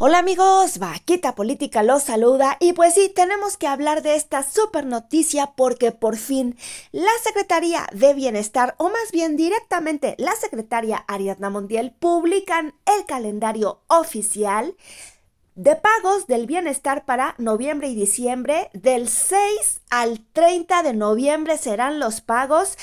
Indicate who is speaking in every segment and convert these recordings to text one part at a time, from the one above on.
Speaker 1: Hola amigos, Vaquita Política los saluda y pues sí, tenemos que hablar de esta super noticia porque por fin la Secretaría de Bienestar, o más bien directamente la Secretaria Ariadna mundial publican el calendario oficial de pagos del bienestar para noviembre y diciembre. Del 6 al 30 de noviembre serán los pagos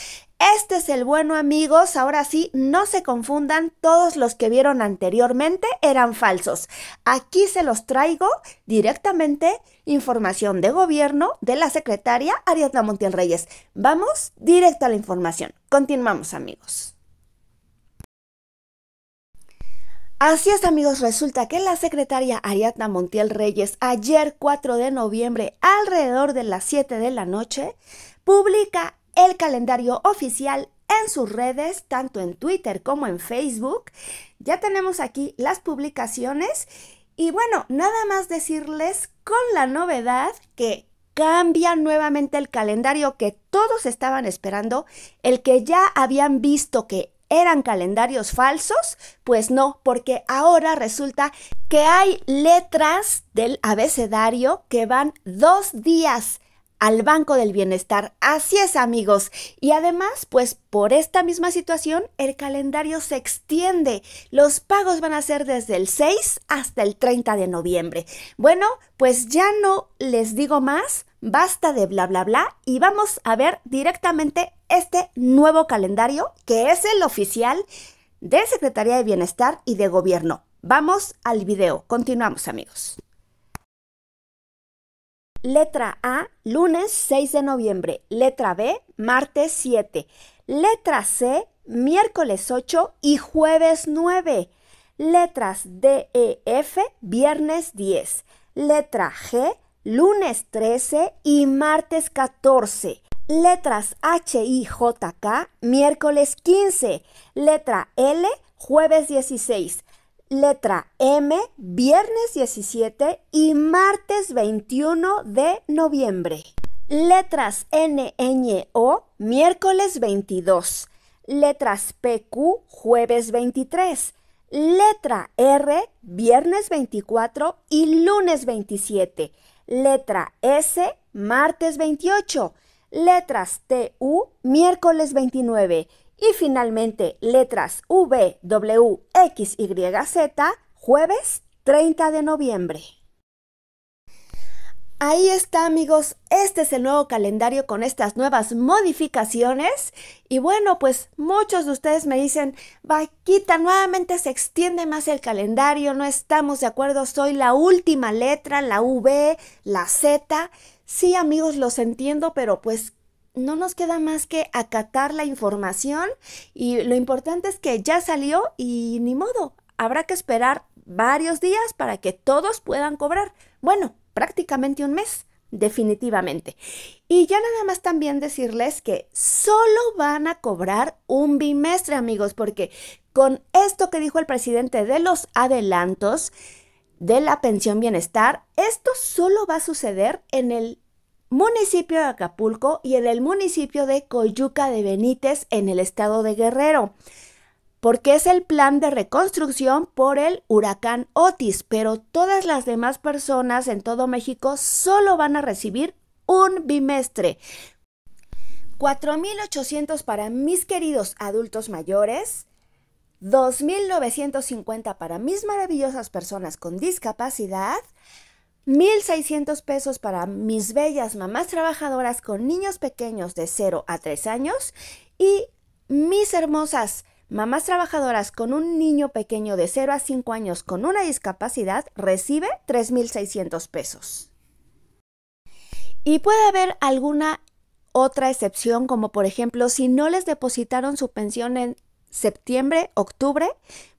Speaker 1: este es el bueno amigos, ahora sí, no se confundan, todos los que vieron anteriormente eran falsos. Aquí se los traigo directamente información de gobierno de la secretaria Ariadna Montiel Reyes. Vamos directo a la información. Continuamos amigos. Así es amigos, resulta que la secretaria Ariadna Montiel Reyes ayer 4 de noviembre alrededor de las 7 de la noche publica el calendario oficial en sus redes, tanto en Twitter como en Facebook. Ya tenemos aquí las publicaciones. Y bueno, nada más decirles con la novedad que cambia nuevamente el calendario que todos estaban esperando, el que ya habían visto que eran calendarios falsos, pues no, porque ahora resulta que hay letras del abecedario que van dos días al Banco del Bienestar. Así es amigos. Y además, pues por esta misma situación, el calendario se extiende. Los pagos van a ser desde el 6 hasta el 30 de noviembre. Bueno, pues ya no les digo más. Basta de bla bla bla y vamos a ver directamente este nuevo calendario que es el oficial de Secretaría de Bienestar y de Gobierno. Vamos al video. Continuamos amigos. Letra A, lunes 6 de noviembre. Letra B, martes 7. Letra C, miércoles 8 y jueves 9. Letras D, E, F, viernes 10. Letra G, lunes 13 y martes 14. Letras H, I, J, K, miércoles 15. Letra L, jueves 16 letra M, viernes 17 y martes 21 de noviembre. Letras N, Ñ, O, miércoles 22. Letras PQ, jueves 23. Letra R, viernes 24 y lunes 27. Letra S, martes 28. Letras TU, miércoles 29 y finalmente, letras V, W, X, Y, Z, jueves 30 de noviembre. Ahí está amigos, este es el nuevo calendario con estas nuevas modificaciones y bueno pues muchos de ustedes me dicen, vaquita nuevamente se extiende más el calendario, no estamos de acuerdo, soy la última letra, la V, la Z. Sí amigos, los entiendo, pero pues no nos queda más que acatar la información y lo importante es que ya salió y ni modo, habrá que esperar varios días para que todos puedan cobrar. Bueno, prácticamente un mes, definitivamente. Y ya nada más también decirles que solo van a cobrar un bimestre, amigos, porque con esto que dijo el presidente de los adelantos de la pensión bienestar, esto solo va a suceder en el municipio de Acapulco y en el municipio de Coyuca de Benítez en el estado de Guerrero, porque es el plan de reconstrucción por el huracán Otis, pero todas las demás personas en todo México solo van a recibir un bimestre. 4.800 para mis queridos adultos mayores, 2.950 para mis maravillosas personas con discapacidad, 1.600 pesos para mis bellas mamás trabajadoras con niños pequeños de 0 a 3 años y mis hermosas mamás trabajadoras con un niño pequeño de 0 a 5 años con una discapacidad recibe 3.600 pesos. Y puede haber alguna otra excepción, como por ejemplo si no les depositaron su pensión en septiembre, octubre,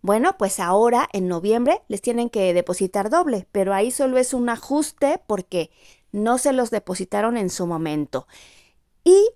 Speaker 1: bueno, pues ahora en noviembre les tienen que depositar doble, pero ahí solo es un ajuste porque no se los depositaron en su momento. Y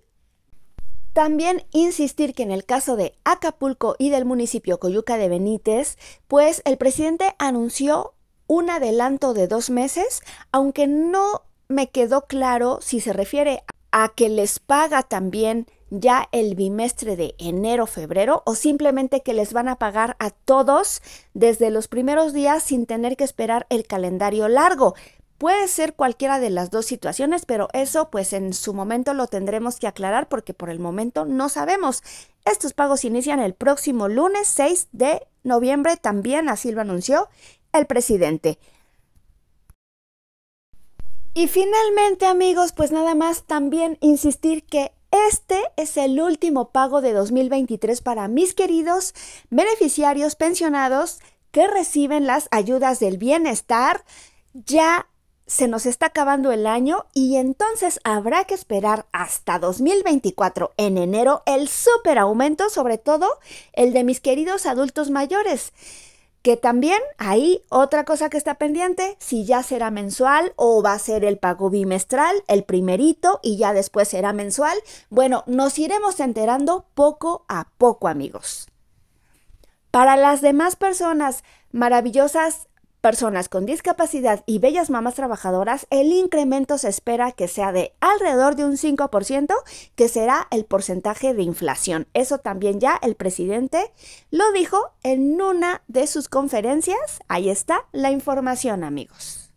Speaker 1: también insistir que en el caso de Acapulco y del municipio Coyuca de Benítez, pues el presidente anunció un adelanto de dos meses, aunque no me quedó claro si se refiere a que les paga también ya el bimestre de enero-febrero o simplemente que les van a pagar a todos desde los primeros días sin tener que esperar el calendario largo. Puede ser cualquiera de las dos situaciones, pero eso pues en su momento lo tendremos que aclarar porque por el momento no sabemos. Estos pagos inician el próximo lunes 6 de noviembre, también así lo anunció el presidente. Y finalmente amigos, pues nada más también insistir que este es el último pago de 2023 para mis queridos beneficiarios pensionados que reciben las ayudas del bienestar. Ya se nos está acabando el año y entonces habrá que esperar hasta 2024 en enero el super aumento, sobre todo el de mis queridos adultos mayores. Que también hay otra cosa que está pendiente, si ya será mensual o va a ser el pago bimestral, el primerito y ya después será mensual. Bueno, nos iremos enterando poco a poco amigos. Para las demás personas maravillosas personas con discapacidad y bellas mamás trabajadoras, el incremento se espera que sea de alrededor de un 5%, que será el porcentaje de inflación. Eso también ya el presidente lo dijo en una de sus conferencias. Ahí está la información, amigos.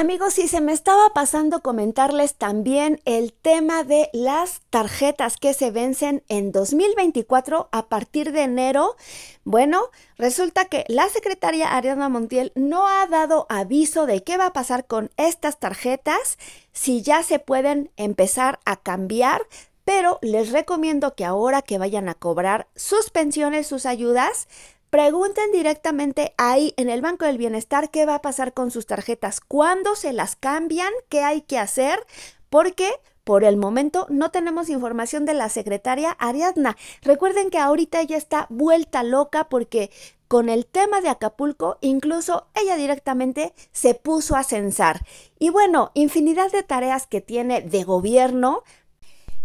Speaker 1: Amigos, si se me estaba pasando comentarles también el tema de las tarjetas que se vencen en 2024 a partir de enero. Bueno, resulta que la secretaria Ariana Montiel no ha dado aviso de qué va a pasar con estas tarjetas, si ya se pueden empezar a cambiar, pero les recomiendo que ahora que vayan a cobrar sus pensiones, sus ayudas, Pregunten directamente ahí en el Banco del Bienestar qué va a pasar con sus tarjetas, cuándo se las cambian, qué hay que hacer, porque por el momento no tenemos información de la secretaria Ariadna. Recuerden que ahorita ella está vuelta loca porque con el tema de Acapulco, incluso ella directamente se puso a censar. Y bueno, infinidad de tareas que tiene de gobierno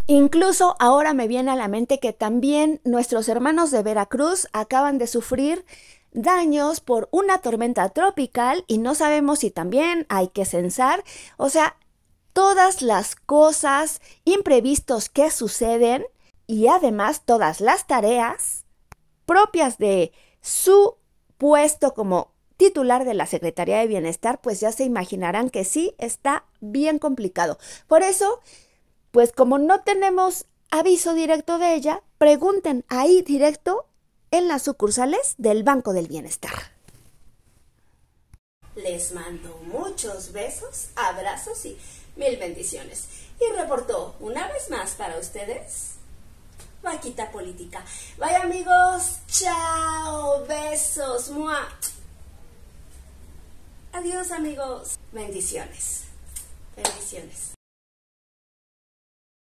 Speaker 1: Incluso ahora me viene a la mente que también nuestros hermanos de Veracruz acaban de sufrir daños por una tormenta tropical y no sabemos si también hay que censar. O sea, todas las cosas imprevistos que suceden y además todas las tareas propias de su puesto como titular de la Secretaría de Bienestar, pues ya se imaginarán que sí está bien complicado. Por eso pues como no tenemos aviso directo de ella, pregunten ahí directo en las sucursales del Banco del Bienestar. Les mando muchos besos, abrazos y mil bendiciones. Y reportó una vez más para ustedes, Vaquita Política. Vaya amigos, chao, besos, Adiós amigos, bendiciones, bendiciones.